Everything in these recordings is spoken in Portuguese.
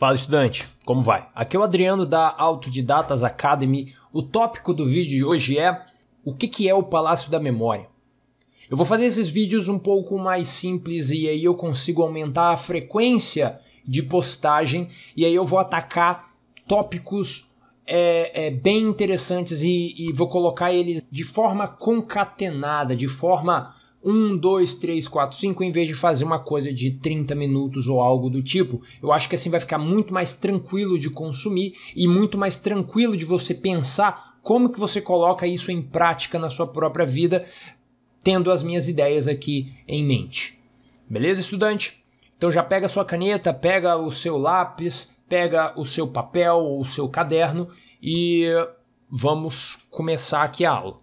Fala estudante, como vai? Aqui é o Adriano da Autodidatas Academy. O tópico do vídeo de hoje é o que, é o Palácio da Memória. Eu vou fazer esses vídeos um pouco mais simples e aí eu consigo aumentar a frequência de postagem e aí eu vou atacar tópicos é, é, bem interessantes e, e vou colocar eles de forma concatenada, de forma um dois três quatro cinco em vez de fazer uma coisa de 30 minutos ou algo do tipo. Eu acho que assim vai ficar muito mais tranquilo de consumir e muito mais tranquilo de você pensar como que você coloca isso em prática na sua própria vida, tendo as minhas ideias aqui em mente. Beleza, estudante? Então já pega a sua caneta, pega o seu lápis, pega o seu papel ou o seu caderno e vamos começar aqui a aula.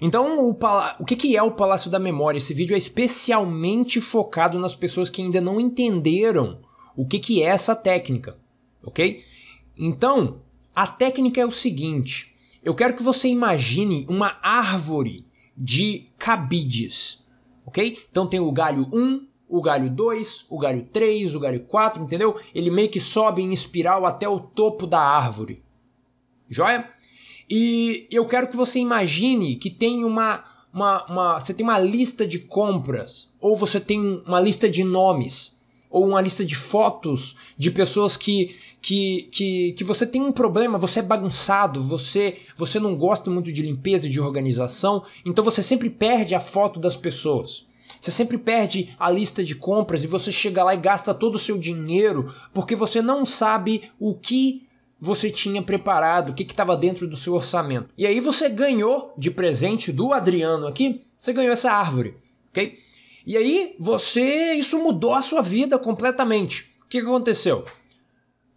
Então, o, o que, que é o Palácio da Memória? Esse vídeo é especialmente focado nas pessoas que ainda não entenderam o que, que é essa técnica, ok? Então, a técnica é o seguinte: eu quero que você imagine uma árvore de cabides, ok? Então, tem o galho 1, o galho 2, o galho 3, o galho 4, entendeu? Ele meio que sobe em espiral até o topo da árvore. Joia? E eu quero que você imagine que tem uma, uma, uma, você tem uma lista de compras, ou você tem uma lista de nomes, ou uma lista de fotos de pessoas que, que, que, que você tem um problema, você é bagunçado, você, você não gosta muito de limpeza, e de organização, então você sempre perde a foto das pessoas. Você sempre perde a lista de compras e você chega lá e gasta todo o seu dinheiro porque você não sabe o que você tinha preparado, o que estava dentro do seu orçamento. E aí você ganhou de presente do Adriano aqui, você ganhou essa árvore, ok? E aí você, isso mudou a sua vida completamente. O que aconteceu?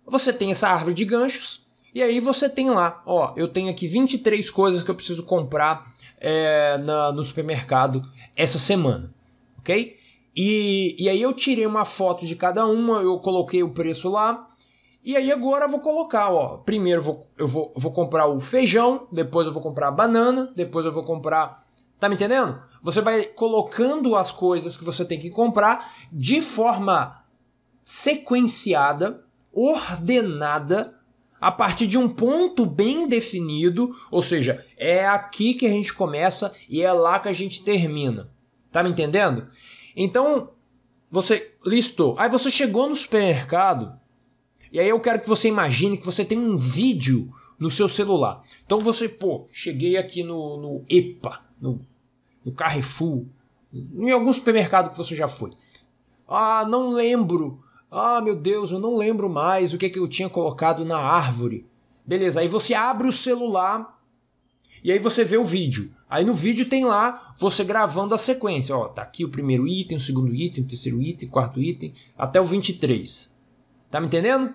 Você tem essa árvore de ganchos e aí você tem lá, ó, eu tenho aqui 23 coisas que eu preciso comprar é, na, no supermercado essa semana, ok? E, e aí eu tirei uma foto de cada uma, eu coloquei o preço lá, e aí agora eu vou colocar, ó, primeiro eu vou, eu vou, vou comprar o feijão, depois eu vou comprar a banana, depois eu vou comprar... Tá me entendendo? Você vai colocando as coisas que você tem que comprar de forma sequenciada, ordenada, a partir de um ponto bem definido, ou seja, é aqui que a gente começa e é lá que a gente termina. Tá me entendendo? Então, você listou. Aí você chegou no supermercado e aí eu quero que você imagine que você tem um vídeo no seu celular. Então você, pô, cheguei aqui no, no EPA, no, no Carrefour, em algum supermercado que você já foi. Ah, não lembro. Ah, meu Deus, eu não lembro mais o que, é que eu tinha colocado na árvore. Beleza, aí você abre o celular e aí você vê o vídeo. Aí no vídeo tem lá você gravando a sequência. Ó, tá aqui o primeiro item, o segundo item, o terceiro item, o quarto item, até o 23. Tá me entendendo?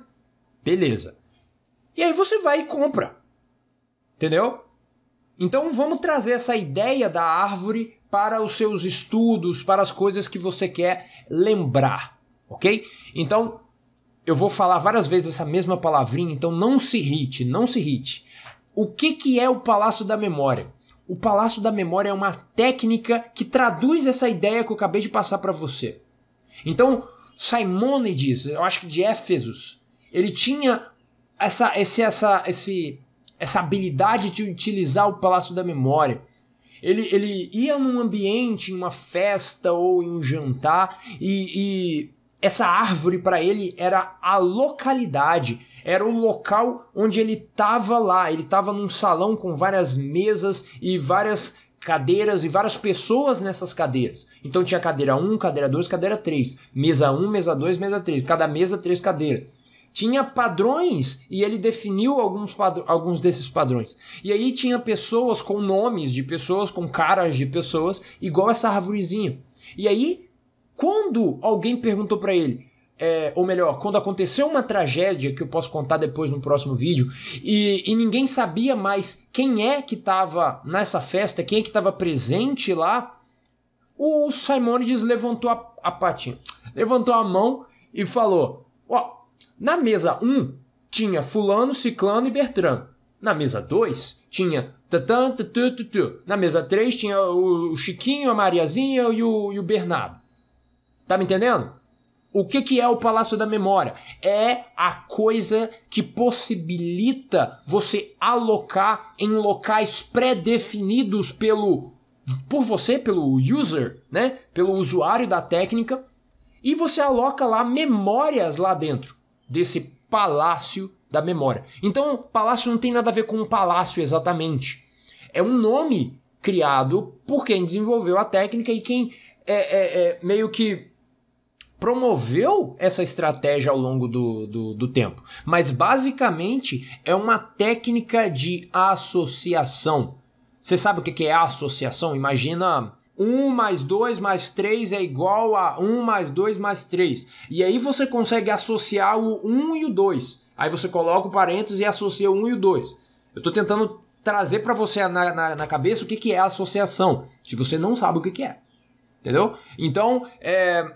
Beleza. E aí você vai e compra. Entendeu? Então vamos trazer essa ideia da árvore para os seus estudos, para as coisas que você quer lembrar, ok? Então eu vou falar várias vezes essa mesma palavrinha, então não se irrite, não se irrite. O que, que é o Palácio da Memória? O Palácio da Memória é uma técnica que traduz essa ideia que eu acabei de passar para você. Então, Simônides, eu acho que de Éfesos, ele tinha essa, esse, essa, esse, essa habilidade de utilizar o Palácio da Memória. Ele, ele ia num ambiente, em uma festa ou em um jantar, e, e essa árvore para ele era a localidade, era o local onde ele estava lá. Ele estava num salão com várias mesas e várias cadeiras e várias pessoas nessas cadeiras. Então tinha cadeira 1, cadeira 2, cadeira 3, mesa 1, mesa 2, mesa 3, cada mesa três cadeiras. Tinha padrões e ele definiu alguns, alguns desses padrões. E aí tinha pessoas com nomes de pessoas, com caras de pessoas, igual essa árvorezinha. E aí, quando alguém perguntou para ele, é, ou melhor, quando aconteceu uma tragédia que eu posso contar depois no próximo vídeo, e, e ninguém sabia mais quem é que estava nessa festa, quem é que estava presente lá, o Simonides levantou a, a patinha, levantou a mão e falou: Ó, na mesa 1 tinha Fulano, Ciclano e Bertrano, na mesa 2 tinha tatan, tatu, na mesa 3 tinha o, Chiquinho, a Mariazinha e o Bernardo. Tá me entendendo? O que, que é o Palácio da Memória? É a coisa que possibilita você alocar em locais pré-definidos pelo por você, pelo user, né? Pelo usuário da técnica, e você aloca lá memórias lá dentro desse palácio da memória. Então, palácio não tem nada a ver com um palácio exatamente. É um nome criado por quem desenvolveu a técnica e quem é, é, é meio que promoveu essa estratégia ao longo do, do, do, tempo. Mas basicamente é uma técnica de associação. Você sabe o que é associação? Imagina 1 mais 2 mais 3 é igual a 1 mais 2 mais 3. E aí você consegue associar o 1 e o 2. Aí você coloca o parênteses e associa o 1 e o 2. Eu estou tentando trazer para você na, na, na, cabeça o que, que é associação, se você não sabe o que, que é. Entendeu? Então, é,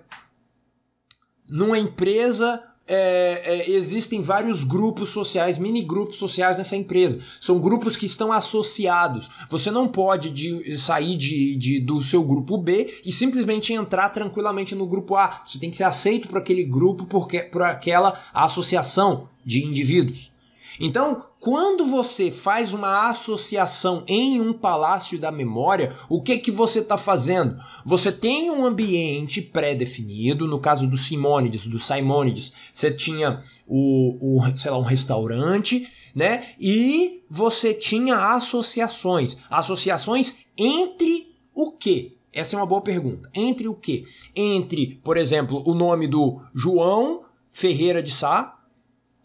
numa empresa é, é, existem vários grupos sociais, mini grupos sociais nessa empresa. São grupos que estão associados. Você não pode de, sair de, de, do seu grupo B e simplesmente entrar tranquilamente no grupo A. Você tem que ser aceito por aquele grupo, porque, por aquela associação de indivíduos. Então, quando você faz uma associação em um palácio da memória, o que que você está fazendo? Você tem um ambiente pré-definido, no caso do Simônides, do Simônides, você tinha o, o, sei lá, um restaurante, né? E você tinha associações, associações entre o quê? Essa é uma boa pergunta. Entre o quê? Entre, por exemplo, o nome do João Ferreira de Sá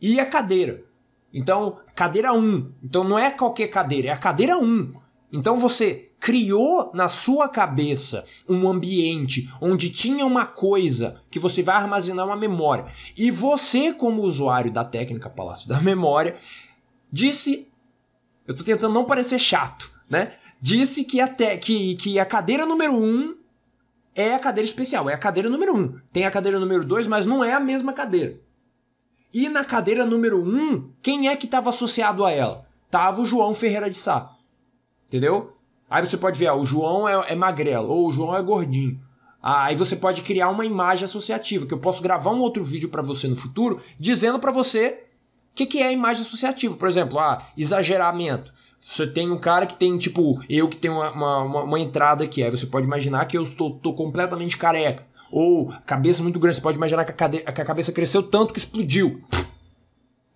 e a cadeira. Então, cadeira 1. Então não é qualquer cadeira, é a cadeira 1. Então você criou na sua cabeça um ambiente onde tinha uma coisa que você vai armazenar uma memória. E você, como usuário da técnica Palácio da Memória, disse. Eu estou tentando não parecer chato, né? Disse que a, te, que, que a cadeira número 1 um é a cadeira especial, é a cadeira número 1. Um. Tem a cadeira número 2, mas não é a mesma cadeira. E na cadeira número 1, um, quem é que estava associado a ela? Tava o João Ferreira de Sá. Entendeu? Aí você pode ver, ó, o João é, é magrelo ou o João é gordinho. Ah, aí você pode criar uma imagem associativa, que eu posso gravar um outro vídeo para você no futuro, dizendo para você o que, que é a imagem associativa. Por exemplo, ah, exageramento. Você tem um cara que tem, tipo, eu que tenho uma, uma, uma entrada aqui. Aí você pode imaginar que eu estou completamente careca ou cabeça muito grande. Você pode imaginar que a, cade... que a cabeça cresceu tanto que explodiu.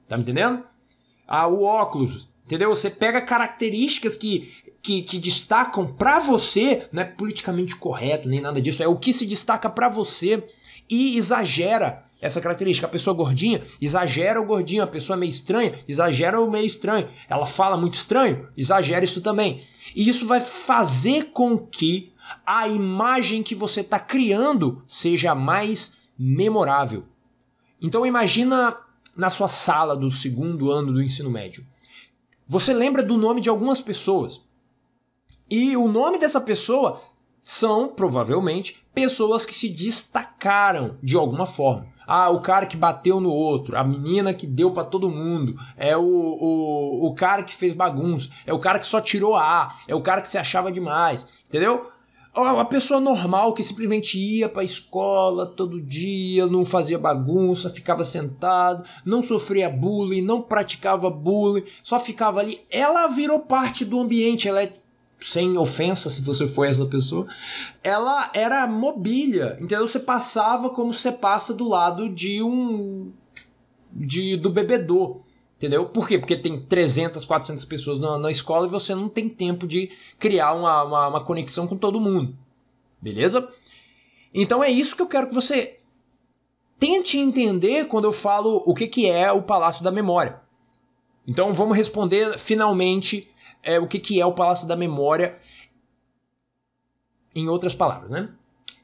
Tá me entendendo? Ah, o óculos, entendeu? Você pega características que, que, que destacam para você, não é politicamente correto nem nada disso, é o que se destaca para você e exagera essa característica. A pessoa gordinha exagera o gordinho, a pessoa meio estranha exagera o meio estranho. Ela fala muito estranho, exagera isso também. E isso vai fazer com que a imagem que você está criando seja mais memorável. Então imagina na sua sala do segundo ano do ensino médio. Você lembra do nome de algumas pessoas. E o nome dessa pessoa são, provavelmente, pessoas que se destacaram de alguma forma. Ah, o cara que bateu no outro, a menina que deu para todo mundo, é o, o, o cara que fez bagunça, é o cara que só tirou a A, é o cara que se achava demais, entendeu? Uma pessoa normal que simplesmente ia para a escola todo dia, não fazia bagunça, ficava sentado, não sofria bullying, não praticava bullying, só ficava ali. Ela virou parte do ambiente, ela é sem ofensa se você for essa pessoa, ela era mobília, entendeu? Você passava como você passa do lado de um de do bebedor, entendeu? Por quê? Porque tem 300, 400 pessoas na, na escola e você não tem tempo de criar uma, uma, uma conexão com todo mundo, beleza? Então é isso que eu quero que você tente entender quando eu falo o que, que é o Palácio da Memória. Então vamos responder finalmente é, o que, que é o Palácio da Memória, em outras palavras, né?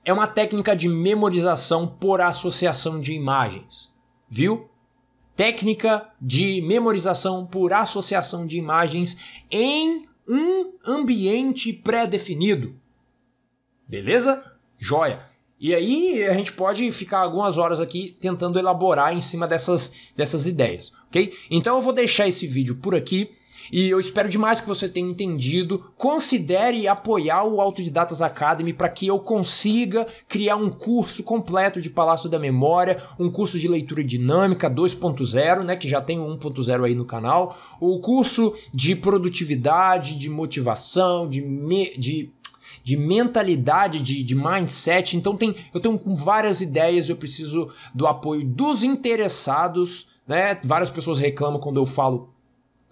É uma técnica de memorização por associação de imagens, viu? Técnica de memorização por associação de imagens em um ambiente pré-definido. Beleza? Joia! E aí a gente pode ficar algumas horas aqui tentando elaborar em cima dessas, dessas ideias, ok? Então eu vou deixar esse vídeo por aqui. E eu espero demais que você tenha entendido. Considere apoiar o Autodidatas Academy para que eu consiga criar um curso completo de Palácio da Memória, um curso de leitura dinâmica 2.0, né, que já tem o 1.0 aí no canal, o curso de produtividade, de motivação, de, me, de de mentalidade, de, de mindset. Então tem, eu tenho várias ideias, eu preciso do apoio dos interessados. Né? Várias pessoas reclamam quando eu falo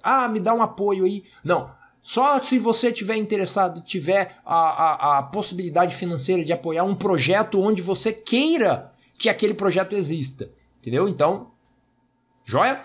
ah, me dá um apoio aí. Não. Só se você tiver interessado, tiver a, a, a possibilidade financeira de apoiar um projeto onde você queira que aquele projeto exista. Entendeu? Então, joia?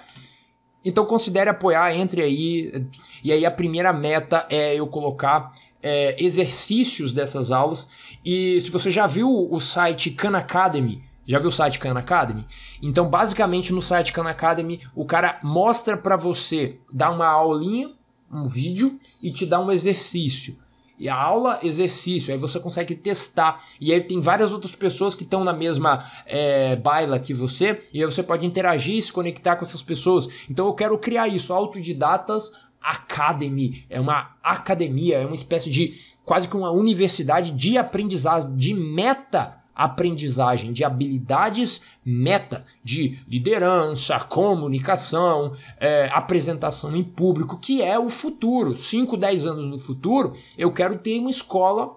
Então considere apoiar, entre aí. E aí a primeira meta é eu colocar é, exercícios dessas aulas. E se você já viu o site Khan Academy, já viu o site Khan Academy? Então, basicamente, no site Khan Academy, o cara mostra para você, dá uma aulinha, um vídeo e te dá um exercício. E a aula, exercício, aí você consegue testar. E aí tem várias outras pessoas que estão na mesma é, baila que você, e aí você pode interagir e se conectar com essas pessoas. Então eu quero criar isso, autodidatas Academy. É uma academia, é uma espécie de quase que uma universidade de aprendizado, de meta aprendizagem de habilidades meta de liderança, comunicação, é, apresentação em público, que é o futuro. 5, 10 anos no futuro, eu quero ter uma escola.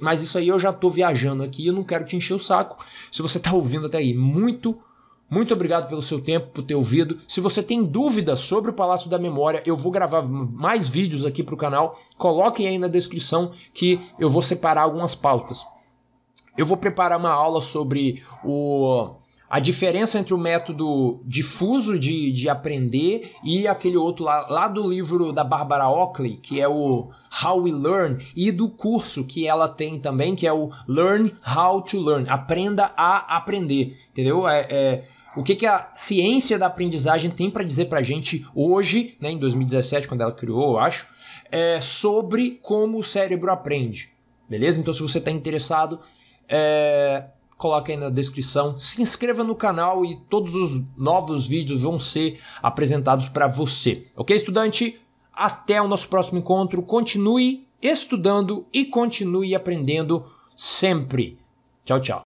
Mas isso aí eu já estou viajando aqui, eu não quero te encher o saco. Se você está ouvindo até aí, muito muito obrigado pelo seu tempo, por ter ouvido. Se você tem dúvidas sobre o Palácio da Memória, eu vou gravar mais vídeos aqui para o canal. Coloquem aí na descrição que eu vou separar algumas pautas. Eu vou preparar uma aula sobre o a diferença entre o método difuso de, de aprender e aquele outro lá, lá do livro da Barbara Oakley, que é o How We Learn, e do curso que ela tem também, que é o Learn How to Learn, aprenda a aprender, entendeu? É, é o que, que a ciência da aprendizagem tem para dizer para a gente hoje, né, em 2017, quando ela criou, eu acho, é, sobre como o cérebro aprende, beleza? Então, se você está interessado, é, coloca aí na descrição. Se inscreva no canal e todos os novos vídeos vão ser apresentados para você. Ok, estudante? Até o nosso próximo encontro. Continue estudando e continue aprendendo sempre. Tchau, tchau.